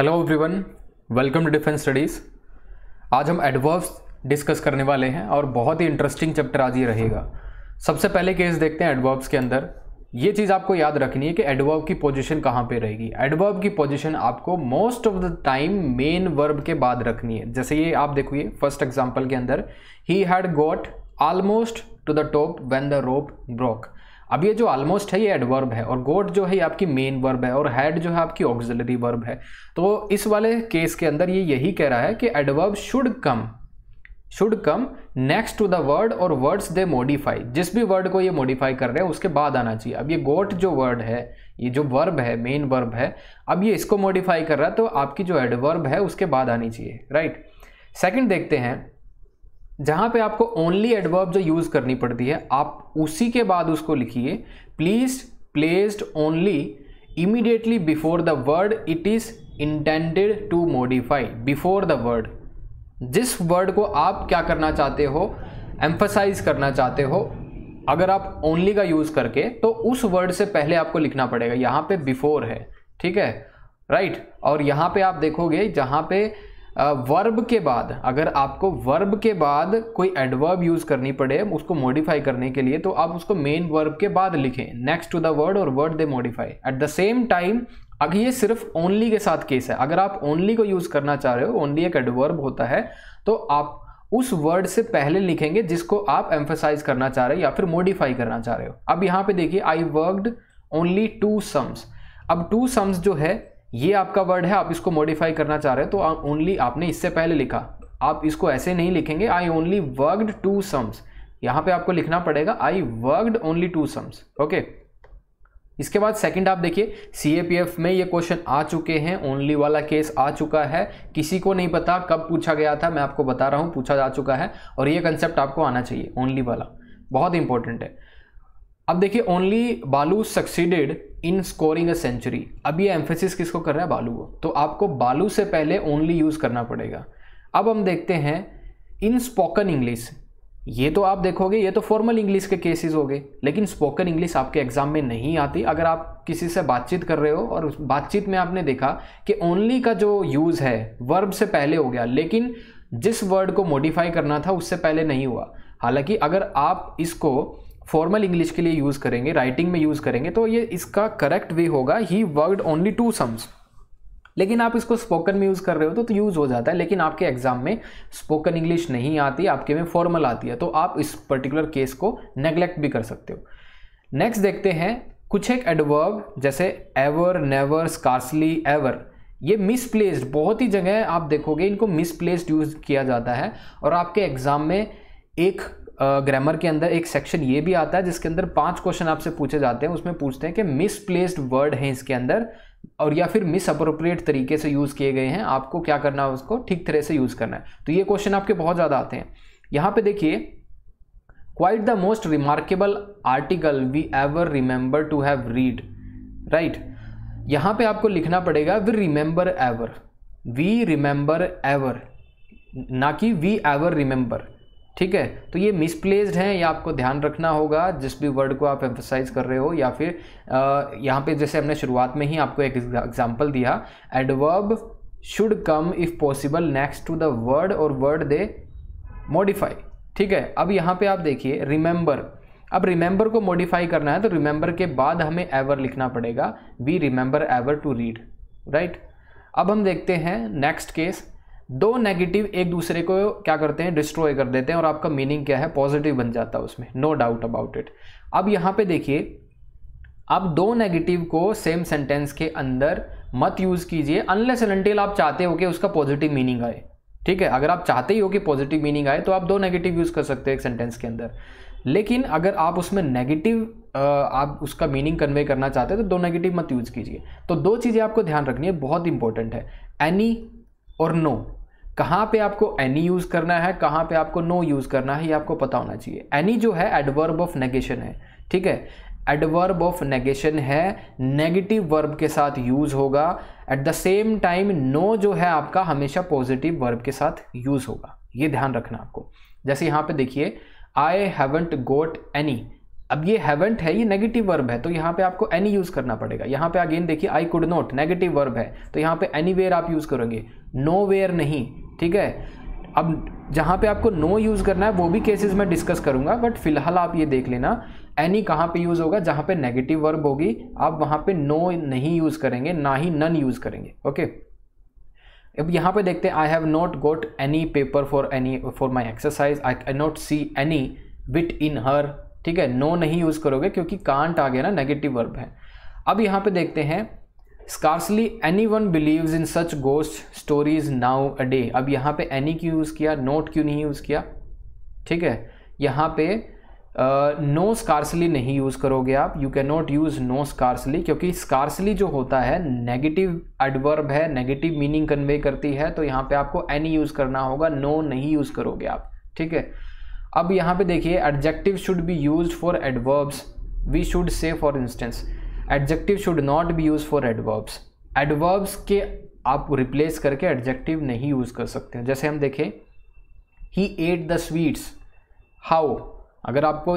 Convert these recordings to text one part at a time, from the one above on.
Hello everyone welcome to defence studies आज हम adverbs discuss करने वाले हैं और बहुत ही इंटरेस्टिंग चैप्टर आज ये रहेगा सबसे पहले केस देखते हैं एडवर्ब्स के अंदर ये चीज़ आपको याद रखनी है कि एडवर्ब की पोजीशन कहाँ पे रहेगी एडवर्ब की पोजीशन आपको most of the time main verb के बाद रखनी है जैसे ये आप देखिए फर्स्ट एग्जाम्पल के अंदर ही had got almost to the top when the rope broke अब ये जो ऑलमोस्ट है ये एडवर्ब है और गोट जो है आपकी मेन वर्ब है और हैड जो है आपकी ऑक्जिलरी वर्ब है तो इस वाले केस के अंदर ये यही कह रहा है कि adverb should come should come next to the word or words they modify जिस भी वर्ड को ये मॉडिफाई कर रहे हैं उसके बाद आना चाहिए अब ये गोट जो वर्ड है ये जो वर्ब है मेन वर्ब है अब ये इसको मॉडिफाई कर रहा है तो आपकी जो एडवर्ब है उसके बाद आनी चाहिए राइट right? देखते हैं जहाँ पे आपको ओनली एडवर्ब जो यूज़ करनी पड़ती है आप उसी के बाद उसको लिखिए please placed only immediately before the word it is intended to modify before the word जिस वर्ड को आप क्या करना चाहते हो एम्फसाइज करना चाहते हो अगर आप ओनली का यूज़ करके तो उस वर्ड से पहले आपको लिखना पड़ेगा यहाँ पे बिफोर है ठीक है राइट right? और यहाँ पे आप देखोगे जहाँ पे वर्ब के बाद अगर आपको वर्ब के बाद कोई एडवर्ब यूज़ करनी पड़े उसको मॉडिफाई करने के लिए तो आप उसको मेन वर्ब के बाद लिखें नेक्स्ट टू द वर्ड और word they modify at the same time अगर ये सिर्फ ओनली के साथ केस है अगर आप ओनली को यूज़ करना चाह रहे हो ओनली एक एडवर्ब होता है तो आप उस वर्ड से पहले लिखेंगे जिसको आप एम्फोसाइज करना चाह रहे हो या फिर मॉडिफाई करना चाह रहे हो अब यहाँ पे देखिए I worked only to sums अब टू सम्स जो है ये आपका वर्ड है आप इसको मॉडिफाई करना चाह रहे हैं तो ओनली आपने इससे पहले लिखा आप इसको ऐसे नहीं लिखेंगे I only worked two sums यहां पे आपको लिखना पड़ेगा I worked only to sums okay इसके बाद सेकंड आप देखिए सीएपीएफ में ये क्वेश्चन आ चुके हैं ओनली वाला केस आ चुका है किसी को नहीं पता कब पूछा गया था मैं आपको बता रहा हूं पूछा जा चुका है और ये कंसेप्ट आपको आना चाहिए ओनली वाला बहुत इंपॉर्टेंट है अब देखिए only Balu succeeded in scoring a century अब ये एम्फेसिस किसको कर रहा है बालू को तो आपको बालू से पहले ओनली यूज़ करना पड़ेगा अब हम देखते हैं इन स्पोकन इंग्लिश ये तो आप देखोगे ये तो फॉर्मल इंग्लिश के केसेस हो गए लेकिन स्पोकन इंग्लिश आपके एग्ज़ाम में नहीं आती अगर आप किसी से बातचीत कर रहे हो और उस बातचीत में आपने देखा कि ओनली का जो यूज़ है वर्ब से पहले हो गया लेकिन जिस वर्ड को मॉडिफाई करना था उससे पहले नहीं हुआ हालांकि अगर आप इसको फॉर्मल इंग्लिश के लिए यूज़ करेंगे राइटिंग में यूज़ करेंगे तो ये इसका करेक्ट वे होगा ही वर्ड ओनली टू सम्स लेकिन आप इसको स्पोकन में यूज़ कर रहे हो तो, तो यूज़ हो जाता है लेकिन आपके एग्ज़ाम में स्पोकन इंग्लिश नहीं आती आपके में फॉर्मल आती है तो आप इस पर्टिकुलर केस को नेग्लेक्ट भी कर सकते हो नेक्स्ट देखते हैं कुछ एक एडवर्ब जैसे एवर नेवर स्कार्सली एवर ये मिसप्लेस्ड बहुत ही जगह आप देखोगे इनको मिसप्लेस्ड यूज़ किया जाता है और आपके एग्ज़ाम में एक ग्रामर के अंदर एक सेक्शन ये भी आता है जिसके अंदर पांच क्वेश्चन आपसे पूछे जाते हैं उसमें पूछते हैं कि मिसप्लेस्ड वर्ड हैं इसके अंदर और या फिर मिसअप्रोप्रिएट तरीके से यूज़ किए गए हैं आपको क्या करना है उसको ठीक तरह से यूज़ करना है तो ये क्वेश्चन आपके बहुत ज़्यादा आते हैं यहाँ पे देखिए quite the most remarkable article we ever remember to have read right यहाँ पे आपको लिखना पड़ेगा we remember ever we remember ever ना कि वी एवर रिमेंबर ठीक है तो ये मिसप्लेस्ड हैं या आपको ध्यान रखना होगा जिस भी वर्ड को आप एम्फोसाइज कर रहे हो या फिर यहाँ पे जैसे हमने शुरुआत में ही आपको एक एग्जाम्पल दिया adverb should come if possible next to the word और वर्ड दे मॉडिफाई ठीक है अब यहाँ पे आप देखिए रिमेंबर अब रिमेंबर को मॉडिफाई करना है तो रिमेंबर के बाद हमें एवर लिखना पड़ेगा we remember ever to read right अब हम देखते हैं नेक्स्ट केस दो नेगेटिव एक दूसरे को क्या करते हैं डिस्ट्रॉय कर देते हैं और आपका मीनिंग क्या है पॉजिटिव बन जाता है उसमें नो डाउट अबाउट इट अब यहाँ पे देखिए आप दो नेगेटिव को सेम सेंटेंस के अंदर मत यूज़ कीजिए अनलेस एंड आप चाहते हो कि उसका पॉजिटिव मीनिंग आए ठीक है अगर आप चाहते ही हो कि पॉजिटिव मीनिंग आए तो आप दो नेगेटिव यूज़ कर सकते हो एक सेंटेंस के अंदर लेकिन अगर आप उसमें नेगेटिव आप उसका मीनिंग कन्वे करना चाहते हैं तो दो नेगेटिव मत यूज़ कीजिए तो दो चीज़ें आपको ध्यान रखनी है बहुत इंपॉर्टेंट है एनी और नो कहाँ पे आपको एनी यूज़ करना है कहाँ पे आपको नो यूज़ करना है ये आपको पता होना चाहिए एनी जो है एडवर्ब ऑफ नेगेशन है ठीक है एडवर्ब ऑफ नेगेशन है नेगेटिव वर्ब के साथ यूज़ होगा at the same time no जो है आपका हमेशा पॉजिटिव वर्ब के साथ यूज़ होगा ये ध्यान रखना आपको जैसे यहाँ पे देखिए आई हैवेंट गोट एनी अब ये हैवेंट है ये नेगेटिव वर्ब है तो यहाँ पे आपको एनी यूज़ करना पड़ेगा यहाँ पे अगेन देखिए I could not negative verb है तो यहाँ पे एनी वेयर आप यूज़ करोगे नो वेयर नहीं ठीक है अब जहाँ पे आपको नो यूज़ करना है वो भी केसेस मैं डिस्कस करूँगा बट फिलहाल आप ये देख लेना एनी कहाँ पे यूज़ होगा जहाँ पे नेगेटिव वर्ब होगी आप वहाँ पे नो नहीं यूज़ करेंगे ना ही नन यूज़ करेंगे ओके अब यहाँ पे देखते हैं I have not got any paper for any for my exercise I can not see any wit in her ठीक है नो नहीं यूज़ करोगे क्योंकि कांट आ गया ना नेगेटिव वर्ब है अब यहाँ पे देखते हैं scarcely anyone believe in such ghost stories nowadays अब यहाँ पे एनी क्यों यूज़ किया नोट क्यों नहीं यूज़ किया ठीक है यहाँ पे नो uh, स्कार्सली no नहीं यूज़ करोगे आप you can not use no scarcely क्योंकि स्कार्सली जो होता है नेगेटिव एडवर्ब है नेगेटिव मीनिंग कन्वे करती है तो यहाँ पे आपको एनी यूज़ करना होगा नो no नहीं यूज़ करोगे आप ठीक है अब यहाँ पे देखिए adjective should be use for adverbs we should say for instance adjective should not be use for adverbs adverbs के आप रिप्लेस करके एडजेक्टिव नहीं यूज कर सकते हैं जैसे हम देखें he ate the sweets how अगर आपको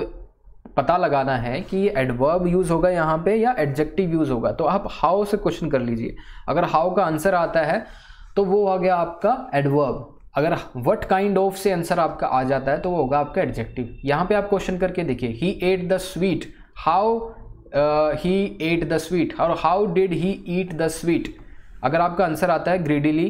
पता लगाना है कि एडवर्ब यूज़ होगा यहाँ पे या एडजेक्टिव यूज़ होगा तो आप हाउ से क्वेश्चन कर लीजिए अगर हाउ का आंसर आता है तो वो आ गया आपका एडवर्ब अगर वट काइंड ऑफ से आंसर आपका आ जाता है तो वो होगा आपका एडजेक्टिव यहाँ पे आप क्वेश्चन करके देखिए he ate the sweet how he ate the sweet और how did he eat the sweet अगर आपका आंसर आता है ग्रीडीली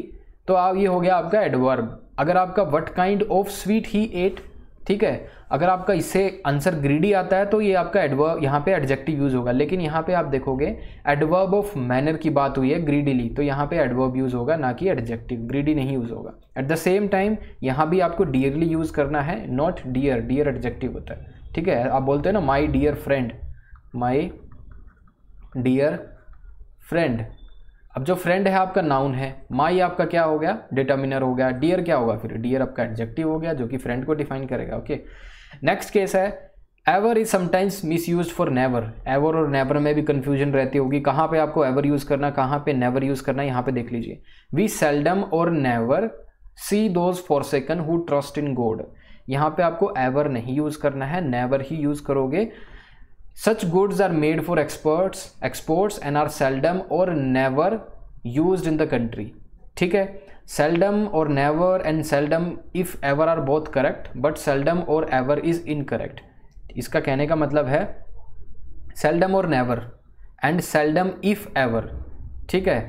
तो आप ये हो गया आपका एडवर्ब अगर आपका what kind of sweet he ate ठीक है अगर आपका इससे आंसर ग्रीडी आता है तो ये आपका एडवर्ब यहाँ पे एडजेक्टिव यूज़ होगा लेकिन यहाँ पे आप देखोगे एडवर्ब ऑफ मैनर की बात हुई है ग्रीडीली तो यहाँ पे एडवर्ब यूज़ होगा ना कि एडजेक्टिव ग्रीडी नहीं यूज़ होगा एट द सेम टाइम यहाँ भी आपको डियरली यूज़ करना है नॉट डियर डियर एडजेक्टिव होता है ठीक है आप बोलते हैं ना my dear friend my dear friend अब जो फ्रेंड है आपका नाउन है माई आपका क्या हो गया डिटर्मिनर हो गया डियर क्या होगा फिर डियर आपका एडजेक्टिव हो गया जो कि फ्रेंड को डिफाइन करेगा ओके नेक्स्ट केस है ever is sometimes misuse for never ever और नेवर में भी कन्फ्यूजन रहती होगी कहाँ पे आपको एवर यूज़ करना कहाँ पे नेवर यूज़ करना यहाँ पे देख लीजिए वी सेल्डम और never see those for second who trust in God यहाँ पे आपको एवर नहीं यूज़ करना है नेवर ही यूज़ करोगे such goods are made for exports exports and are seldom or never used in the country ठीक है seldom or never and seldom if ever are both correct but seldom or ever is incorrect इसका कहने का मतलब है seldom or never and seldom if ever ठीक है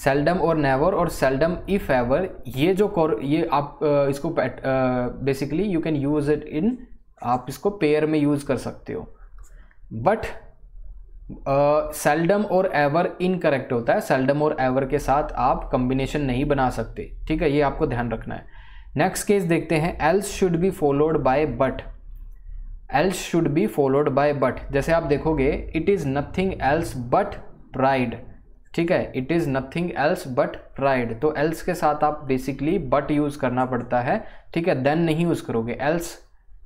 seldom और नेवर और सेल्डम इफ एवर ये जो ये आप इसको basically you can use it in आप इसको पेयर में यूज़ कर सकते हो बट सेल्डम और एवर इनकरेक्ट होता है सेल्डम और एवर के साथ आप कम्बिनेशन नहीं बना सकते ठीक है ये आपको ध्यान रखना है नेक्स्ट केस देखते हैं else should be followed by but else should be followed by but जैसे आप देखोगे it is nothing else but pride ठीक है it is nothing else but pride तो एल्स के साथ आप बेसिकली बट यूज़ करना पड़ता है ठीक है देन नहीं यूज़ करोगे एल्स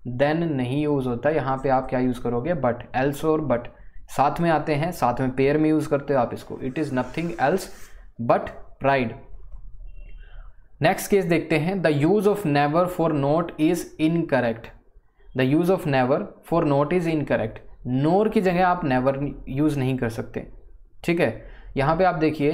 देन नहीं यूज़ होता यहाँ पे आप क्या यूज़ करोगे बट एल्स और बट साथ में आते हैं साथ में पेयर में यूज़ करते हो आप इसको it is nothing else but pride next case देखते हैं the use of never for not is incorrect the use of never for not is incorrect nor की जगह आप नेवर यूज़ नहीं कर सकते ठीक है यहाँ पे आप देखिए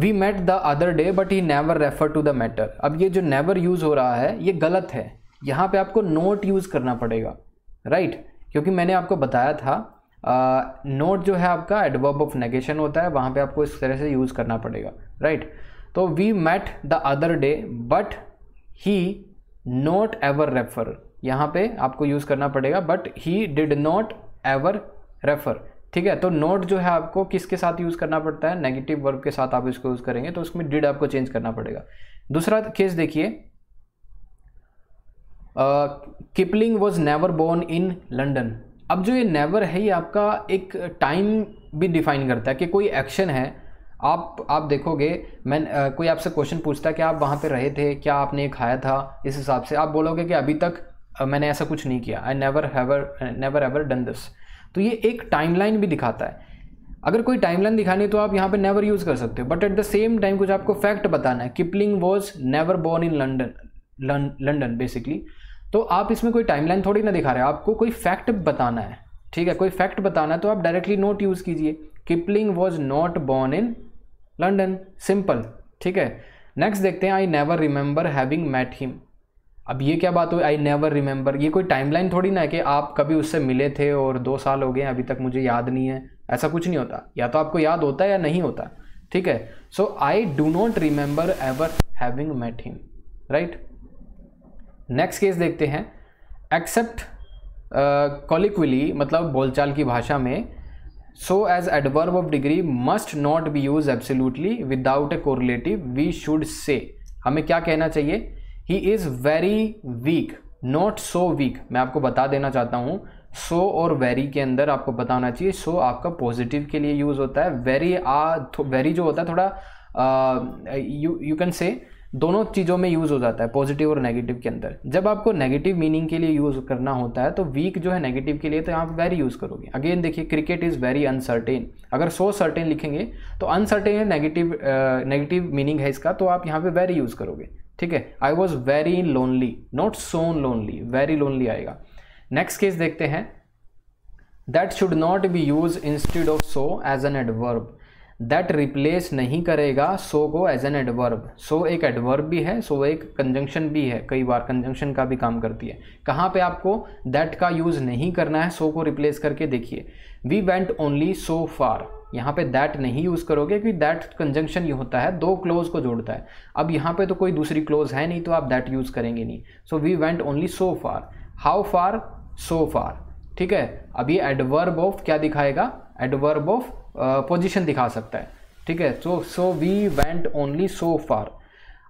we met the other day but he never refer to the matter अब ये जो नेवर यूज़ हो रहा है ये गलत है यहाँ पे आपको नोट यूज़ करना पड़ेगा राइट क्योंकि मैंने आपको बताया था नोट जो है आपका एडवर्ब ऑफ नेगेशन होता है वहाँ पे आपको इस तरह से यूज़ करना पड़ेगा राइट तो we met the other day but he not ever refer यहाँ पे आपको यूज़ करना पड़ेगा but he did not ever refer ठीक है तो नोट जो है आपको किसके साथ यूज़ करना पड़ता है नेगेटिव वर्ब के साथ आप इसको यूज़ करेंगे तो उसमें डिड आपको चेंज करना पड़ेगा दूसरा केस देखिए Kipling was never born in London अब जो ये नेवर है ये आपका एक टाइम भी डिफाइन करता है कि कोई एक्शन है आप आप देखोगे मैं आ, कोई आपसे क्वेश्चन पूछता है कि आप वहाँ पे रहे थे क्या आपने खाया था इस हिसाब से आप बोलोगे कि अभी तक आ, मैंने ऐसा कुछ नहीं किया I never have never ever done this तो ये एक टाइमलाइन भी दिखाता है अगर कोई टाइमलाइन दिखानी तो आप यहाँ पे नेवर यूज़ कर सकते हो but at the same time कुछ आपको फैक्ट बताना है Kipling was never born in London London basically तो आप इसमें कोई टाइमलाइन थोड़ी ना दिखा रहे आपको कोई फैक्ट बताना है ठीक है कोई फैक्ट बताना है तो आप डायरेक्टली नोट यूज़ कीजिए Kipling was not born in London simple ठीक है नेक्स्ट देखते हैं I never remember having met him अब ये क्या बात हुई आई नेवर रिमेंबर ये कोई टाइमलाइन थोड़ी ना है कि आप कभी उससे मिले थे और दो साल हो गए अभी तक मुझे याद नहीं है ऐसा कुछ नहीं होता या तो आपको याद होता है या नहीं होता ठीक है so I do not remember ever having met him right next case देखते हैं एक्सेप्ट कॉलिक्विली uh, मतलब बोलचाल की भाषा में so as adverb of degree must not be use absolutely without a correlative we should say हमें क्या कहना चाहिए he is very weak not so weak मैं आपको बता देना चाहता हूँ सो so और वेरी के अंदर आपको बताना चाहिए सो so आपका पॉजिटिव के लिए यूज़ होता है वेरी आ वेरी जो होता है थोड़ा यू यू कैन से दोनों चीज़ों में यूज़ हो जाता है पॉजिटिव और नेगेटिव के अंदर जब आपको नेगेटिव मीनिंग के लिए यूज़ करना होता है तो वीक जो है नेगेटिव के लिए तो यहाँ वेरी यूज़ करोगे अगेन देखिए क्रिकेट इज़ वेरी अनसर्टेन अगर सो सर्टेन लिखेंगे तो अनसर्टेन नेगेटिव नेगेटिव मीनिंग है इसका तो आप यहाँ पर वेरी यूज़ करोगे ठीक है I was very lonely not so lonely very lonely आएगा नेक्स्ट केस देखते हैं that should not be use instead of so as an adverb that replace नहीं करेगा सो को एज एन एडवर्ब सो एक एडवर्ब भी है सो so एक कंजंक्शन भी है कई बार कंजंक्शन का भी काम करती है कहाँ पे आपको दैट का यूज़ नहीं करना है सो so को रिप्लेस करके देखिए we went only so far यहाँ पे दैट नहीं यूज़ करोगे क्योंकि दैट कंजंक्शन ये होता है दो क्लोज को जोड़ता है अब यहाँ पे तो कोई दूसरी क्लोज है नहीं तो आप दैट यूज़ करेंगे नहीं so we went only so far how far so far ठीक है अब ये एडवर्ब ऑफ क्या दिखाएगा एडवर्ब ऑफ पोजिशन दिखा सकता है ठीक है so so we went only so far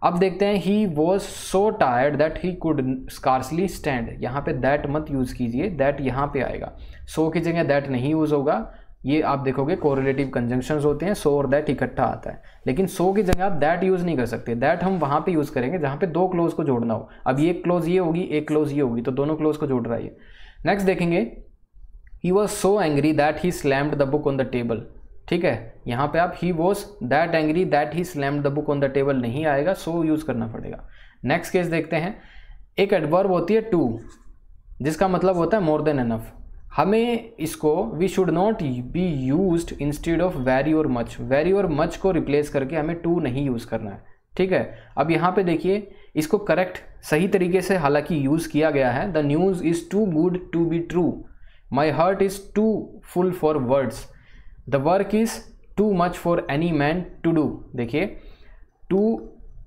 अब देखते हैं he was so tired that he could scarcely stand यहाँ पे दैट मत यूज़ कीजिए दैट यहाँ पे आएगा सो so की जगह दैट नहीं यूज़ होगा ये आप देखोगे कोरिलेटिव कंजंक्शन होते हैं सो और दैट इकट्ठा आता है लेकिन सो की जगह आप दैट यूज़ नहीं कर सकते दैट हम वहाँ पे यूज़ करेंगे जहाँ पे दो क्लोज को जोड़ना हो अब ये क्लोज ये होगी एक क्लोज ये होगी तो दोनों क्लोज को जोड़ रहा है नेक्स्ट देखेंगे he was so angry that he slammed the book on the table ठीक है यहाँ पे आप he was that angry that he slammed the book on the table नहीं आएगा सो so यूज़ करना पड़ेगा नेक्स्ट केस देखते हैं एक एडवर्ब होती है टू जिसका मतलब होता है मोर देन एनफ हमें इसको we should not be use instead of very और मच वेरी और मच को रिप्लेस करके हमें टू नहीं यूज़ करना है ठीक है अब यहाँ पे देखिए इसको करेक्ट सही तरीके से हालांकि यूज़ किया गया है the news is too good to be true my heart is too full for words the work is too much for any man to do देखिए टू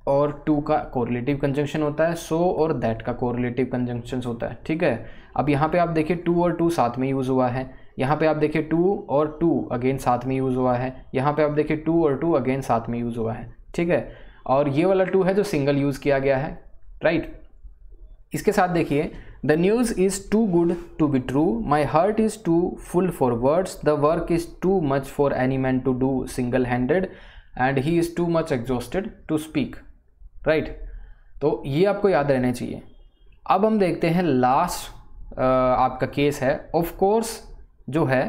और टू का कोरिलेटिव कंजंक्शन होता है सो so और that का correlative conjunction होता है ठीक है अब यहाँ पे आप देखिए टू और टू साथ में यूज़ हुआ है यहाँ पे आप देखिए टू और टू अगेन साथ में यूज़ हुआ है यहाँ पे आप देखिए टू और टू अगेन साथ में यूज़ हुआ है ठीक है और ये वाला टू है जो सिंगल यूज़ किया गया है राइट इसके साथ देखिए the news is too good to be true my heart is too full for words the work is too much for any man to do single handed and he is too much exhausted to speak right तो ये आपको याद रहना चाहिए अब हम देखते हैं लास्ट आपका केस है ऑफ कोर्स जो है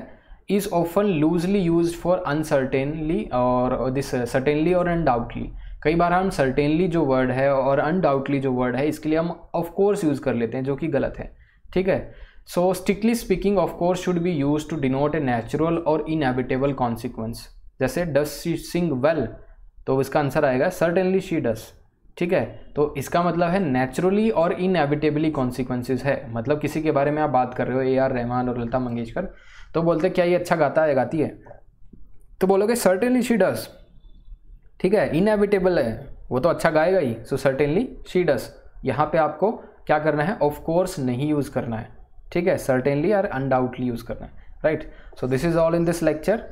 is often loosely use for uncertainly और दिस सर्टेनली और अनडाउटली कई बार हम सर्टेनली जो वर्ड है और अनडाउटली जो वर्ड है इसके लिए हम ऑफकोर्स यूज़ कर लेते हैं जो कि गलत है ठीक है so strictly speaking of course should be use to denote a natural और इनएविटेबल कॉन्सिक्वेंस जैसे डस शी सिंग वेल तो इसका आंसर आएगा सर्टेनली शी डस ठीक है तो इसका मतलब है नेचुरली और इनएविटेबली कॉन्सिक्वेंसेज है मतलब किसी के बारे में आप बात कर रहे हो ए आर रहमान और लता मंगेशकर तो बोलते क्या ये अच्छा गाता है गाती है तो बोलोगे सर्टेनली शी डस ठीक है इनएविटेबल है वो तो अच्छा गाएगा ही सो सर्टेनली शी डस यहाँ पे आपको क्या करना है ऑफ कोर्स नहीं यूज़ करना है ठीक है सर्टेनली और अनडाउटली यूज़ करना है right so this is all in this lecture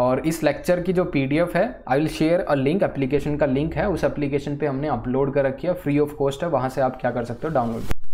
और इस लेक्चर की जो पी है I will share a link application का लिंक है उस एप्लीकेशन पे हमने अपलोड कर रखी है फ्री ऑफ कॉस्ट है वहाँ से आप क्या कर सकते हो डाउनलोड